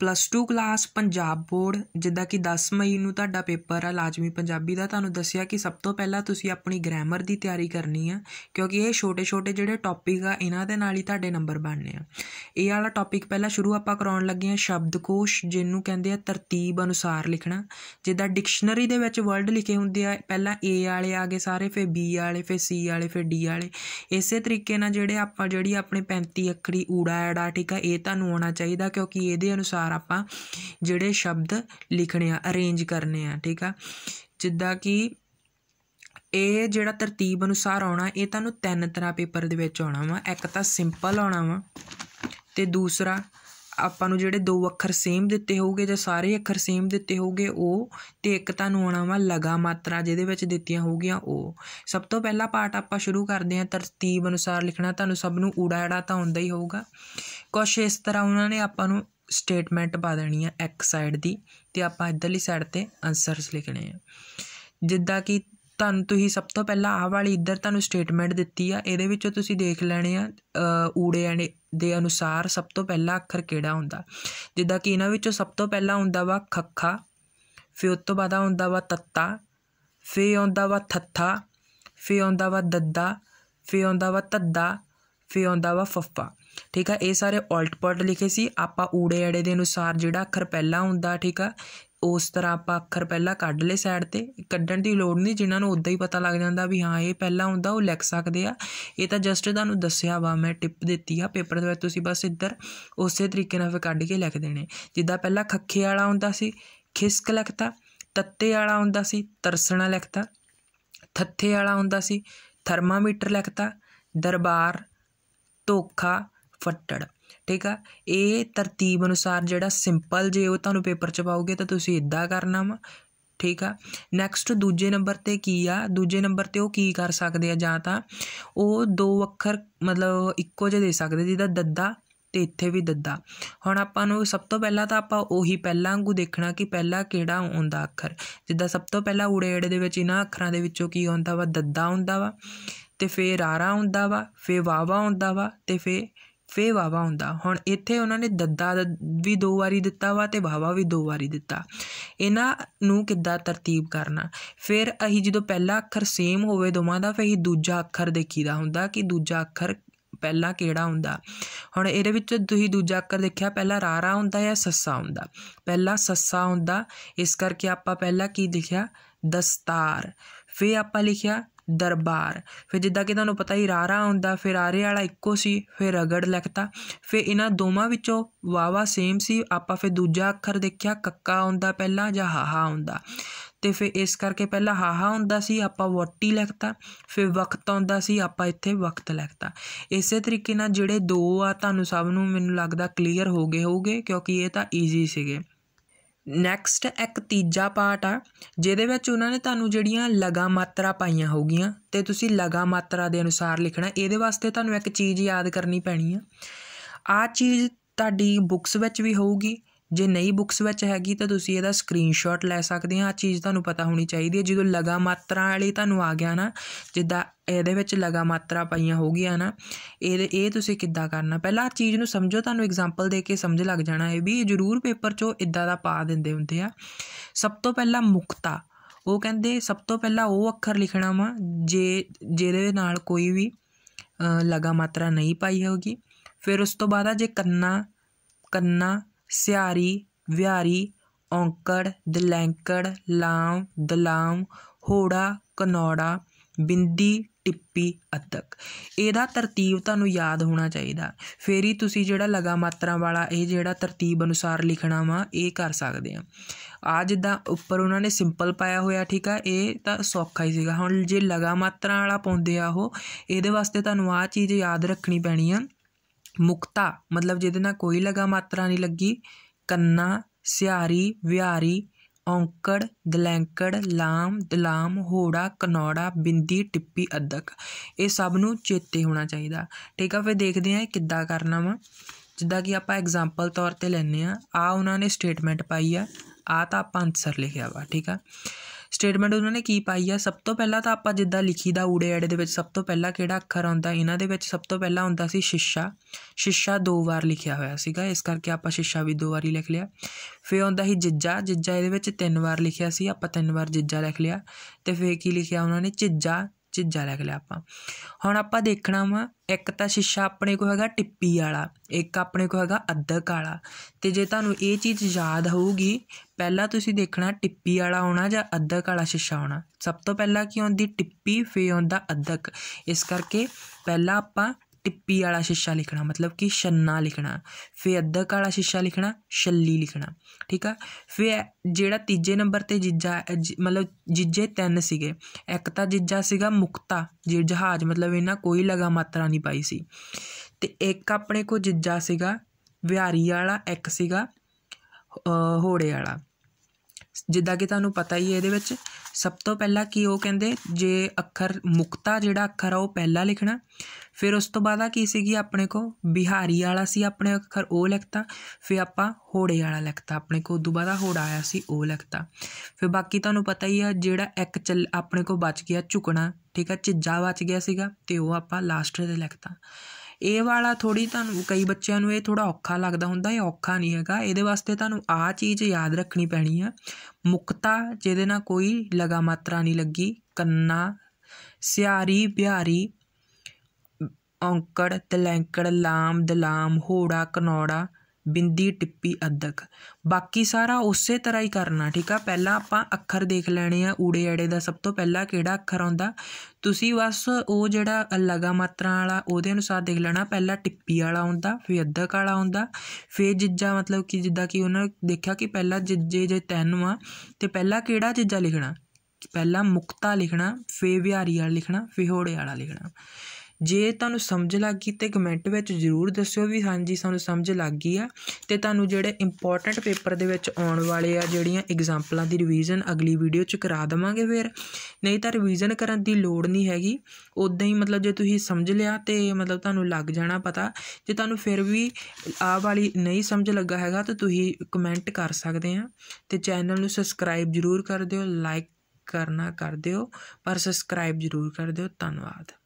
plus 2 class Punjab board ਜਿੱਦਾਂ ਕਿ 10 ਮਈ ਨੂੰ ਤੁਹਾਡਾ ਪੇਪਰ ਆ ਲਾਜ਼ਮੀ ਪੰਜਾਬੀ ਦਾ ਤੁਹਾਨੂੰ ਦੱਸਿਆ ਕਿ ਸਭ ਤੋਂ ਪਹਿਲਾਂ ਤੁਸੀਂ ਆਪਣੀ ਗ੍ਰਾਮਰ ਦੀ ਤਿਆਰੀ ਕਰਨੀ ਆ ਕਿਉਂਕਿ ਇਹ ਛੋਟੇ-ਛੋਟੇ ਜਿਹੜੇ ਟੌਪਿਕ ਆ ਇਹਨਾਂ ਦੇ ਨਾਲ ਹੀ ਤੁਹਾਡੇ ਨੰਬਰ ਬਣਨੇ ਆ ਇਹ ਵਾਲਾ ਟੌਪਿਕ ਪਹਿਲਾਂ ਸ਼ੁਰੂ ਆਪਾਂ ਕਰਾਉਣ ਲੱਗੇ ਆ ਸ਼ਬਦਕੋਸ਼ ਜਿਹਨੂੰ ਕਹਿੰਦੇ ਆ ਤਰਤੀਬ ਅਨੁਸਾਰ ਲਿਖਣਾ ਜਿੱਦਾਂ ਡਿਕਸ਼ਨਰੀ ਦੇ ਵਿੱਚ ਵਰਡ ਲਿਖੇ ਹੁੰਦੇ ਆ ਪਹਿਲਾਂ ਏ ਵਾਲੇ ਆ ਗਏ ਸਾਰੇ ਫਿਰ ਬੀ ਵਾਲੇ ਫਿਰ ਸੀ ਵਾਲੇ ਫਿਰ ਡੀ ਵਾਲੇ ਇਸੇ ਤਰੀਕੇ ਨਾਲ ਜਿਹੜੇ ਆਪਾਂ ਜਿਹੜੀ ਆਪਣੇ 35 ਅੱਖਰੀ ਊੜਾ ਐੜਾ ਠੀਕ ਆ ਇਹ ਤੁਹਾਨੂੰ ਆਉਣਾ ਚਾਹੀਦਾ ਕਿਉਂਕਿ ਇਹਦੇ ਅਨੁਸਾਰ ਆਪਾਂ ਜਿਹੜੇ ਸ਼ਬਦ ਲਿਖਣੇ ਆ ਅਰੇਂਜ ਕਰਨੇ ਆ ਠੀਕ ਆ ਜਿੱਦਾਂ ਕਿ ਇਹ ਜਿਹੜਾ ਤਰਤੀਬ ਅਨੁਸਾਰ ਆਉਣਾ ਇਹ ਤੁਹਾਨੂੰ ਤਿੰਨ ਤਰ੍ਹਾਂ ਪੇਪਰ ਦੇ ਵਿੱਚ ਆਉਣਾ ਵਾ ਇੱਕ ਤਾਂ ਸਿੰਪਲ ਆਉਣਾ ਵਾ ਤੇ ਦੂਸਰਾ ਆਪਾਂ ਨੂੰ ਜਿਹੜੇ ਦੋ ਅੱਖਰ ਸੇਮ ਦਿੱਤੇ ਹੋਊਗੇ ਜਾਂ ਸਾਰੇ ਅੱਖਰ ਸੇਮ ਦਿੱਤੇ ਹੋਊਗੇ ਉਹ ਤੇ ਇੱਕ ਤੁਹਾਨੂੰ ਆਉਣਾ ਵਾ ਲਗਾ ਮਾਤਰਾ ਜਿਹਦੇ ਵਿੱਚ ਦਿੱਤੀਆਂ ਹੋਊਗੀਆਂ ਉਹ ਸਭ ਤੋਂ ਪਹਿਲਾ ਪਾਰਟ ਆਪਾਂ ਸ਼ੁਰੂ ਕਰਦੇ ਹਾਂ ਤਰਤੀਬ ਅਨੁਸਾਰ ਲਿਖਣਾ ਤੁਹਾਨੂੰ ਸਭ ਨੂੰ ਊੜਾ ੜਾ ਤਾਂ ਹੁੰਦਾ ਹੀ ਹੋਊਗਾ ਕੁਝ ਇਸ ਤਰ੍ਹਾਂ ਉਹਨਾਂ ਨੇ ਆਪਾਂ ਨੂੰ ਸਟੇਟਮੈਂਟ ਪਾ ਦੇਣੀ ਆ ਐਕਸ ਸਾਈਡ ਦੀ ਤੇ ਆਪਾਂ ਇਧਰਲੀ ਸਾਈਡ ਤੇ ਆਨਸਰਸ ਲਿਖਣੇ ਆ ਜਿੱਦਾਂ ਕਿ ਤੁਹਾਨੂੰ ਤੁਸੀਂ ਸਭ ਤੋਂ ਪਹਿਲਾਂ ਆਹ ਵਾਲੀ ਇੱਧਰ ਤੁਹਾਨੂੰ ਸਟੇਟਮੈਂਟ ਦਿੱਤੀ ਆ ਇਹਦੇ ਵਿੱਚੋਂ ਤੁਸੀਂ ਦੇਖ ਲੈਣੇ ਆ ਊੜਿਆਂ ਦੇ ਅਨੁਸਾਰ ਸਭ ਤੋਂ ਪਹਿਲਾ ਅੱਖਰ ਕਿਹੜਾ ਹੁੰਦਾ ਜਿੱਦਾਂ ਕਿ ਇਹਨਾਂ ਵਿੱਚੋਂ ਸਭ ਤੋਂ ਪਹਿਲਾਂ ਹੁੰਦਾ ਵਾ ਖੱਖਾ ਫਿਰ ਉਸ ਤੋਂ ਬਾਅਦ ਆਉਂਦਾ ਵਾ ਤੱਤਾ ਫਿਰ ਆਉਂਦਾ ਵਾ ਥੱਥਾ ਫਿਰ ਆਉਂਦਾ ਵਾ ਦੱਦਾ ਫਿਰ ਆਉਂਦਾ ਵਾ ਧੱਦਾ ਫਿਰ ਆਉਂਦਾ ਵਾ ਫੱਫਾ ਠੀਕ ਆ ਇਹ ਸਾਰੇ ਆਲਟ ਪਰਟ ਲਿਖੇ ਸੀ ਆਪਾਂ ਊੜੇ ਅੜੇ ਦੇ ਅਨੁਸਾਰ ਜਿਹੜਾ ਅੱਖਰ ਪਹਿਲਾ ਹੁੰਦਾ ਠੀਕ ਆ ਉਸ ਤਰ੍ਹਾਂ ਆਪਾਂ ਅੱਖਰ ਪਹਿਲਾ ਕੱਢ ਲੈ ਸਾਈਡ ਤੇ ਕੱਢਣ ਦੀ ਲੋੜ ਨਹੀਂ ਜਿਨ੍ਹਾਂ ਨੂੰ ਉਦਾਂ ਹੀ ਪਤਾ ਲੱਗ ਜਾਂਦਾ ਵੀ ਹਾਂ ਇਹ ਪਹਿਲਾ ਹੁੰਦਾ ਉਹ ਲਿਖ ਸਕਦੇ ਆ ਇਹ ਤਾਂ ਜਸਟ ਤੁਹਾਨੂੰ ਦੱਸਿਆ ਵਾ ਮੈਂ ਟਿਪ ਦਿੱਤੀ ਆ ਪੇਪਰ ਦੇ ਵਿੱਚ ਤੁਸੀਂ ਬਸ ਇੱਧਰ ਉਸੇ ਤਰੀਕੇ ਨਾਲ ਫਿਰ ਕੱਢ ਕੇ ਲਿਖ ਦੇਣੇ ਜਿੱਦਾਂ ਪਹਿਲਾ ਖੱਖੇ ਵਾਲਾ ਹੁੰਦਾ ਸੀ ਖਿਸਕ ਲਿਖਤਾ ਤੱਤੇ ਵਾਲਾ ਹੁੰਦਾ ਸੀ ਤਰਸਣਾ ਲਿਖਤਾ ਥੱਥੇ ਵਾਲਾ ਹੁੰਦਾ ਸੀ ਥਰਮਾਮੀਟਰ ਲਿਖਤਾ ਦਰਬਾਰ ਧੋਖਾ ਫੱਟੜ ਠੀਕ ਆ ਇਹ ਤਰਤੀਬ ਅਨੁਸਾਰ ਜਿਹੜਾ ਸਿੰਪਲ ਜੇ ਉਹ ਤੁਹਾਨੂੰ ਪੇਪਰ ਚ ਪਾਉਗੇ ਤਾਂ ਤੁਸੀਂ ਇਦਾਂ ਕਰਨਾ ਵਾ ਠੀਕ ਆ ਨੈਕਸਟ ਦੂਜੇ ਨੰਬਰ ਤੇ ਕੀ ਆ ਦੂਜੇ ਨੰਬਰ ਤੇ ਉਹ ਕੀ ਕਰ ਸਕਦੇ ਆ ਜਾਂ ਤਾਂ ਉਹ ਦੋ ਅੱਖਰ ਮਤਲਬ ਇੱਕੋ ਜਿਹੇ ਦੇ ਸਕਦੇ ਜਿਹਦਾ ਦੱਦਾ ਤੇ ਇੱਥੇ ਵੀ ਦੱਦਾ ਹੁਣ ਆਪਾਂ ਨੂੰ ਸਭ ਤੋਂ ਪਹਿਲਾਂ ਤਾਂ ਆਪਾਂ ਉਹੀ ਪਹਿਲਾਂ ਵਾਂਗੂ ਦੇਖਣਾ ਕਿ ਪਹਿਲਾ ਕਿਹੜਾ ਆਉਂਦਾ ਅੱਖਰ ਜਿੱਦਾਂ ਸਭ ਤੋਂ ਪਹਿਲਾਂ ਊੜੇ-ਏੜੇ ਦੇ ਵਿੱਚ ਇਹਨਾਂ ਅੱਖਰਾਂ ਦੇ ਵਿੱਚੋਂ ਕੀ ਆਉਂਦਾ ਵਾ ਦੱਦਾ ਆਉਂਦਾ ਵਾ ਤੇ ਫੇਰ ਆਰਾ ਆਉਂਦਾ ਵਾ ਫੇਰ ਵਾਵਾ ਆਉਂਦਾ ਵਾ ਤੇ ਫੇਰ ਫੇ ਵਾਵਾ ਹੁੰਦਾ ਹੁਣ ਇੱਥੇ ਉਹਨਾਂ ਨੇ ਦੱਦਾ ਵੀ ਦੋ ਵਾਰੀ ਦਿੱਤਾ ਵਾ ਤੇ ਵਾਵਾ ਵੀ ਦੋ ਵਾਰੀ ਦਿੱਤਾ ਇਹਨਾਂ ਨੂੰ ਕਿੱਦਾਂ ਤਰਤੀਬ ਕਰਨਾ ਫਿਰ ਅਹੀ ਜਦੋਂ ਪਹਿਲਾ ਅੱਖਰ ਸੇਮ ਹੋਵੇ ਦੋਵਾਂ ਦਾ ਫੇ ਹੀ ਦੂਜਾ ਅੱਖਰ ਦੇਖੀਦਾ ਹੁੰਦਾ ਕਿ ਦੂਜਾ ਅੱਖਰ ਪਹਿਲਾ ਕਿਹੜਾ ਹੁੰਦਾ ਹੁਣ ਇਹਦੇ ਵਿੱਚ ਤੁਸੀਂ ਦੂਜਾ ਅੱਖਰ ਦੇਖਿਆ ਪਹਿਲਾ ਰਾਰਾ ਹੁੰਦਾ ਜਾਂ ਸੱਸਾ ਹੁੰਦਾ ਪਹਿਲਾ ਸੱਸਾ ਹੁੰਦਾ ਇਸ ਕਰਕੇ ਆਪਾਂ ਪਹਿਲਾ ਕੀ ਲਿਖਿਆ ਦਸਤਾਰ ਫੇ ਆਪਾਂ ਲਿਖਿਆ ਦਰਬਾਰ ਫਿਰ ਜਿੱਦਾਂ ਕਿ ਤੁਹਾਨੂੰ ਪਤਾ ਹੀ ਰਾਰਾ ਹੁੰਦਾ ਫਿਰ ਆਰੇ ਵਾਲਾ ਇੱਕੋ ਸੀ ਫਿਰ ਰਗੜ ਲਿਖਤਾ ਫਿਰ ਇਹਨਾਂ ਦੋਵਾਂ ਵਿੱਚੋਂ ਵਾਵਾ ਸੇਮ ਸੀ ਆਪਾਂ ਫਿਰ ਦੂਜਾ ਅੱਖਰ ਦੇਖਿਆ ਕੱਕਾ ਹੁੰਦਾ ਪਹਿਲਾਂ ਜਾਂ ਹਾਹਾ ਹੁੰਦਾ ਤੇ ਫਿਰ ਇਸ ਕਰਕੇ ਪਹਿਲਾਂ ਹਾਹਾ ਹੁੰਦਾ ਸੀ ਆਪਾਂ ਵਾਟੀ ਲਿਖਤਾ ਫਿਰ ਵਕਤ ਆਉਂਦਾ ਸੀ ਆਪਾਂ ਇੱਥੇ ਵਕਤ ਲਿਖਤਾ ਇਸੇ ਤਰੀਕੇ ਨਾਲ ਜਿਹੜੇ ਦੋ ਆ ਤੁਹਾਨੂੰ ਸਭ ਨੂੰ ਮੈਨੂੰ ਲੱਗਦਾ ਕਲੀਅਰ ਹੋ ਗਏ ਹੋਗੇ ਕਿਉਂਕਿ ਇਹ ਤਾਂ ਈਜ਼ੀ ਸੀਗੇ ਨੈਕਸਟ ਇੱਕ ਤੀਜਾ ਪਾਰਟ ਆ ਜਿਹਦੇ ਵਿੱਚ ਉਹਨਾਂ ਨੇ ਤੁਹਾਨੂੰ ਜਿਹੜੀਆਂ ਲਗਾ ਮਾਤਰਾ ਪਾਈਆਂ ਹੋਗੀਆਂ ਤੇ ਤੁਸੀਂ ਲਗਾ ਮਾਤਰਾ ਦੇ ਅਨੁਸਾਰ ਲਿਖਣਾ ਇਹਦੇ ਵਾਸਤੇ ਤੁਹਾਨੂੰ ਇੱਕ ਚੀਜ਼ ਯਾਦ ਕਰਨੀ ਪੈਣੀ ਆ ਆ ਚੀਜ਼ ਤੁਹਾਡੀ ਬੁੱਕਸ ਵਿੱਚ ਵੀ ਹੋਊਗੀ ਜੇ ਨਈ ਬੁੱਕਸ ਵਿੱਚ ਹੈਗੀ ਤਾਂ ਤੁਸੀਂ ਇਹਦਾ ਸਕਰੀਨਸ਼ਾਟ ਲੈ ਸਕਦੇ ਆ ਆ ਚੀਜ਼ ਤੁਹਾਨੂੰ ਪਤਾ ਹੋਣੀ ਚਾਹੀਦੀ ਹੈ ਜਦੋਂ ਲਗਾ ਮਾਤਰਾ ਵਾਲੀ ਤੁਹਾਨੂੰ ਆ ਗਿਆ ਨਾ ਜਿੱਦਾਂ ਇਹਦੇ ਵਿੱਚ ਲਗਾ ਮਾਤਰਾ ਪਈਆਂ ਹੋਗੀਆਂ ਨਾ ਇਹ ਇਹ ਤੁਸੀਂ ਕਿੱਦਾਂ ਕਰਨਾ ਪਹਿਲਾਂ ਆ ਚੀਜ਼ ਨੂੰ ਸਮਝੋ ਤੁਹਾਨੂੰ ਐਗਜ਼ਾਮਪਲ ਦੇ ਕੇ ਸਮਝ ਲੱਗ ਜਾਣਾ ਹੈ ਵੀ ਜ਼ਰੂਰ ਪੇਪਰ 'ਚੋਂ ਇਦਾਂ ਦਾ ਪਾ ਦਿੰਦੇ ਹੁੰਦੇ ਆ ਸਭ ਤੋਂ ਪਹਿਲਾਂ ਮੁਕਤਾ ਉਹ ਕਹਿੰਦੇ ਸਭ ਤੋਂ ਪਹਿਲਾਂ ਉਹ ਅੱਖਰ ਲਿਖਣਾ ਵਾ ਜੇ ਜਿਹਦੇ ਨਾਲ ਕੋਈ ਵੀ ਲਗਾ ਮਾਤਰਾ ਨਹੀਂ ਪਾਈ ਹੋਗੀ ਫਿਰ ਉਸ ਤੋਂ ਬਾਅਦ ਆ ਜੇ ਕੰਨਾ ਕੰਨਾ ਸਿਆਰੀ ਵਿਹਾਰੀ ਔਂਕੜ ਦਲੈਂਕੜ ਲਾਮ ਦਲਾਮ ਹੋੜਾ ਕਨੌੜਾ ਬਿੰਦੀ ਟਿੱਪੀ ਅਤਕ ਇਹਦਾ ਤਰਤੀਬ ਤੁਹਾਨੂੰ ਯਾਦ ਹੋਣਾ ਚਾਹੀਦਾ ਫੇਰ ਹੀ ਤੁਸੀਂ ਜਿਹੜਾ ਲਗਾ ਮਾਤਰਾ ਵਾਲਾ ਇਹ ਜਿਹੜਾ ਤਰਤੀਬ ਅਨੁਸਾਰ ਲਿਖਣਾ ਵਾ ਇਹ ਕਰ ਸਕਦੇ ਆ ਆ ਜਿੱਦਾਂ ਉੱਪਰ ਉਹਨਾਂ ਨੇ ਸਿੰਪਲ ਪਾਇਆ ਹੋਇਆ ਠੀਕ ਆ ਇਹ ਤਾਂ ਸੌਖਾ ਹੀ ਸੀਗਾ ਹੁਣ ਜੇ ਲਗਾ ਮਾਤਰਾ ਵਾਲਾ ਪਾਉਂਦੇ ਆ ਉਹ ਇਹਦੇ ਵਾਸਤੇ ਤੁਹਾਨੂੰ ਆ ਚੀਜ਼ ਯਾਦ ਰੱਖਣੀ ਪੈਣੀ ਆ ਮੁਕਤਾ ਮਤਲਬ ਜਿਹਦੇ ਨਾਲ ਕੋਈ ਲਗਾ ਮਾਤਰਾ ਨਹੀਂ ਲੱਗੀ ਕੰਨਾ ਸਿਆਰੀ ਵਿਹਾਰੀ ਔਂਕੜ ਦਲੈਂਕੜ ਲਾਮ ਦਲਾਮ ਹੋੜਾ ਕਨੌੜਾ ਬਿੰਦੀ ਟਿੱਪੀ ਅਦਕ ਇਹ ਸਭ ਨੂੰ ਚੇਤੇ ਹੋਣਾ ਚਾਹੀਦਾ ਠੀਕ ਆ ਫਿਰ ਦੇਖਦੇ ਹਾਂ ਕਿੱਦਾਂ ਕਰਨਾ ਵਾ ਜਿੱਦਾਂ ਕਿ ਆਪਾਂ ਐਗਜ਼ਾਮਪਲ ਤੌਰ ਤੇ ਲੈਨੇ ਆ ਆ ਉਹਨਾਂ ਨੇ ਸਟੇਟਮੈਂਟ ਪਾਈ ਆ ਆ ਤਾਂ ਆਪਾਂ ਆਨਸਰ ਲਿਖਿਆ ਵਾ ਠੀਕ ਆ ਸਟੇਟਮੈਂਟ ਉਹਨਾਂ ਨੇ ਕੀ ਪਾਈ ਆ ਸਭ ਤੋਂ ਪਹਿਲਾਂ ਤਾਂ ਆਪਾਂ ਜਿੱਦਾਂ ਲਿਖੀ ਦਾ ਊੜੇ ਆੜੇ ਦੇ ਵਿੱਚ ਸਭ ਤੋਂ ਪਹਿਲਾਂ ਕਿਹੜਾ ਅੱਖਰ ਆਉਂਦਾ ਇਹਨਾਂ ਦੇ ਵਿੱਚ ਸਭ ਤੋਂ ਪਹਿਲਾਂ ਹੁੰਦਾ ਸੀ ਸ਼ਿਸ਼ਾ ਸ਼ਿਸ਼ਾ ਦੋ ਵਾਰ ਲਿਖਿਆ ਹੋਇਆ ਸੀਗਾ ਇਸ ਕਰਕੇ ਆਪਾਂ ਸ਼ਿਸ਼ਾ ਵੀ ਦੋ ਵਾਰੀ ਲਿਖ ਲਿਆ ਫਿਰ ਆਉਂਦਾ ਸੀ ਜਿੱਜਾ ਜਿੱਜਾ ਇਹਦੇ ਵਿੱਚ ਤਿੰਨ ਵਾਰ ਲਿਖਿਆ ਸੀ ਆਪਾਂ ਤਿੰਨ ਵਾਰ ਜਿੱਜਾ ਲਿਖ ਲਿਆ ਤੇ ਫਿਰ ਕੀ ਲਿਖਿਆ ਉਹਨਾਂ ਨੇ ਝਿੱਜਾ ਚੀਜ਼ਾਂ ਲਿਖ ਲਿਆ ਆਪਾਂ ਹੁਣ ਆਪਾਂ ਦੇਖਣਾ ਵਾ ਇੱਕ ਤਾਂ ਸ਼ੀਸ਼ਾ ਆਪਣੇ ਕੋ ਹੈਗਾ ਟਿੱਪੀ ਵਾਲਾ ਇੱਕ ਆਪਣੇ ਕੋ ਹੈਗਾ ਅੱਧਕ ਵਾਲਾ ਤੇ ਜੇ ਤੁਹਾਨੂੰ ਇਹ ਚੀਜ਼ ਯਾਦ ਹੋਊਗੀ ਪਹਿਲਾਂ ਤੁਸੀਂ ਦੇਖਣਾ ਟਿੱਪੀ ਵਾਲਾ ਆਉਣਾ ਜਾਂ ਅੱਧਕ ਵਾਲਾ ਸ਼ੀਸ਼ਾ ਆਉਣਾ ਸਭ ਤੋਂ ਪਹਿਲਾਂ ਕੀ ਆਉਂਦੀ ਟਿੱਪੀ ਫੇ ਆਉਂਦਾ ਅੱਧਕ ਇਸ ਕਰਕੇ ਪਹਿਲਾਂ ਆਪਾਂ ਟਿੱਪੀ ਵਾਲਾ ਸ਼ਿਸ਼ਾ ਲਿਖਣਾ ਮਤਲਬ ਕਿ ਛੰਨਾ ਲਿਖਣਾ ਫੇ ਅੱਧਕ ਵਾਲਾ ਸ਼ਿਸ਼ਾ ਲਿਖਣਾ ਛੱਲੀ ਲਿਖਣਾ ਠੀਕ ਆ ਫੇ ਜਿਹੜਾ ਤੀਜੇ ਨੰਬਰ ਤੇ ਜੀਜਾ ਮਤਲਬ ਜੀਜੇ ਤਿੰਨ ਸੀਗੇ ਇੱਕ ਤਾਂ ਜੀਜਾ ਸੀਗਾ ਮੁਕਤਾ ਜਿਹ ਜਹਾਜ਼ ਮਤਲਬ ਇਹਨਾਂ ਕੋਈ ਲਗਾ ਮਾਤਰਾ ਨਹੀਂ ਪਾਈ ਸੀ ਤੇ ਇੱਕ ਆਪਣੇ ਕੋ ਜੀਜਾ ਸੀਗਾ ਵਿਹਾਰੀ ਵਾਲਾ ਇੱਕ ਸੀਗਾ ਹੋੜੇ ਵਾਲਾ ਜਿੱਦਾਂ ਕਿ ਤੁਹਾਨੂੰ ਪਤਾ ਹੀ ਹੈ ਇਹਦੇ ਵਿੱਚ ਸਭ ਤੋਂ ਪਹਿਲਾਂ ਕੀ ਉਹ ਕਹਿੰਦੇ ਜੇ ਅੱਖਰ ਮੁਕਤਾ ਜਿਹੜਾ ਅੱਖਰ ਆ ਉਹ ਪਹਿਲਾਂ ਲਿਖਣਾ ਫਿਰ ਉਸ ਤੋਂ ਬਾਅਦ ਆ ਕੀ ਸੀਗੀ ਆਪਣੇ ਕੋ ਬਿਹਾਰੀ ਵਾਲਾ ਸੀ ਆਪਣੇ ਅੱਖਰ ਉਹ ਲਿਖਤਾ ਫਿਰ ਆਪਾਂ ਹੋੜੇ ਵਾਲਾ ਲਿਖਤਾ ਆਪਣੇ ਕੋ ਉਦੋਂ ਬਾਅਦ ਆ ਹੋੜਾ ਆਇਆ ਸੀ ਉਹ ਲਿਖਤਾ ਫਿਰ ਬਾਕੀ ਤੁਹਾਨੂੰ ਪਤਾ ਹੀ ਆ ਜਿਹੜਾ ਇੱਕ ਚੱਲ ਆਪਣੇ ਕੋ ਬਚ ਗਿਆ ਝੁਕਣਾ ਠੀਕ ਆ ਚਿੱਜਾ ਬਚ ਗਿਆ ਸੀਗਾ ਤੇ ਉਹ ਆਪਾਂ ਲਾਸਟ ਦੇ ਲਿਖਤਾ ਇਹ ਵਾਲਾ ਥੋੜੀ ਤੁਹਾਨੂੰ ਕਈ ਬੱਚਿਆਂ ਨੂੰ ਇਹ ਥੋੜਾ ਔਖਾ ਲੱਗਦਾ ਹੁੰਦਾ ਇਹ ਔਖਾ ਨਹੀਂ ਹੈਗਾ ਇਹਦੇ ਵਾਸਤੇ ਤੁਹਾਨੂੰ ਆ ਚੀਜ਼ ਯਾਦ ਰੱਖਣੀ ਪੈਣੀ ਆ ਮੁਕਤਾ ਜਿਹਦੇ ਨਾਲ ਕੋਈ ਲਗਾ ਮਾਤਰਾ ਨਹੀਂ ਲੱਗੀ ਕੰਨਾ ਸਿਆਰੀ ਬਿਹਾਰੀ ਔਂਕੜ ਤਲੈਂਕੜ ਲਾਮ ਦਲਾਮ ਹੋੜਾ ਕਨੌੜਾ ਬਿੰਦੀ ਟਿੱਪੀ ਅਦਕ ਬਾਕੀ ਸਾਰਾ ਉਸੇ ਤਰ੍ਹਾਂ ਹੀ ਕਰਨਾ ਠੀਕ ਆ ਪਹਿਲਾਂ ਆਪਾਂ ਅੱਖਰ ਦੇਖ ਲੈਣੇ ਆ ਊੜੇ ਐੜੇ ਦਾ ਸਭ ਤੋਂ ਪਹਿਲਾਂ ਕਿਹੜਾ ਅੱਖਰ ਆਉਂਦਾ ਤੁਸੀਂ ਬਸ ਉਹ ਜਿਹੜਾ ਲਗਾ ਮਾਤਰਾ ਵਾਲਾ ਉਹਦੇ ਅਨੁਸਾਰ ਦੇਖ ਲੈਣਾ ਪਹਿਲਾਂ ਟਿੱਪੀ ਵਾਲਾ ਆਉਂਦਾ ਫਿਰ ਅਦਕ ਵਾਲਾ ਆਉਂਦਾ ਫਿਰ ਜਿੱਜਾ ਮਤਲਬ ਕਿ ਜਿੱਦਾਂ ਕਿ ਉਹਨਾਂ ਦੇਖਿਆ ਕਿ ਪਹਿਲਾਂ ਜਿੱਜੇ ਜੇ ਤੈਨੂੰ ਆ ਤੇ ਪਹਿਲਾਂ ਕਿਹੜਾ ਜਿੱਜਾ ਲਿਖਣਾ ਪਹਿਲਾਂ ਮੁਕਤਾ ਲਿਖਣਾ ਫੇ ਵਿਹਾਰੀ ਵਾਲਾ ਲਿਖਣਾ ਫੇ ਹੋੜੇ ਵਾਲਾ ਲਿਖਣਾ ਜੇ ਤੁਹਾਨੂੰ ਸਮਝ ਲੱਗ ਗਈ ਤੇ ਕਮੈਂਟ ਵਿੱਚ ਜ਼ਰੂਰ ਦੱਸਿਓ ਵੀ ਹਾਂਜੀ ਸਾਨੂੰ ਸਮਝ ਲੱਗ ਗਈ ਆ ਤੇ ਤੁਹਾਨੂੰ ਜਿਹੜੇ ਇੰਪੋਰਟੈਂਟ ਪੇਪਰ ਦੇ ਵਿੱਚ ਆਉਣ ਵਾਲੇ ਆ ਜਿਹੜੀਆਂ ਐਗਜ਼ਾਮਪਲਾਂ ਦੀ ਰਿਵੀਜ਼ਨ ਅਗਲੀ ਵੀਡੀਓ 'ਚ ਕਰਾ ਦਵਾਂਗੇ ਫਿਰ ਨਹੀਂ ਤਾਂ ਰਿਵੀਜ਼ਨ ਕਰਨ ਦੀ ਲੋੜ ਨਹੀਂ ਹੈਗੀ ਉਦਾਂ ਹੀ ਮਤਲਬ ਜੇ ਤੁਸੀਂ ਸਮਝ ਲਿਆ ਤੇ ਮਤਲਬ ਤੁਹਾਨੂੰ ਲੱਗ ਜਾਣਾ ਪਤਾ ਜੇ ਤੁਹਾਨੂੰ ਫਿਰ ਵੀ ਆ ਵਾਲੀ ਨਹੀਂ ਸਮਝ ਲੱਗਾ ਹੈਗਾ ਤਾਂ ਤੁਸੀਂ ਕਮੈਂਟ ਕਰ ਸਕਦੇ ਆ ਤੇ ਚੈਨਲ ਨੂੰ ਸਬਸਕ੍ਰਾਈਬ ਜ਼ਰੂਰ ਕਰ ਦਿਓ ਲਾਈਕ ਕਰਨਾ ਕਰ ਦਿਓ ਪਰ ਸਬਸਕ੍ਰਾਈਬ ਜ਼ਰੂਰ ਕਰ ਦਿਓ ਧੰਨਵਾਦ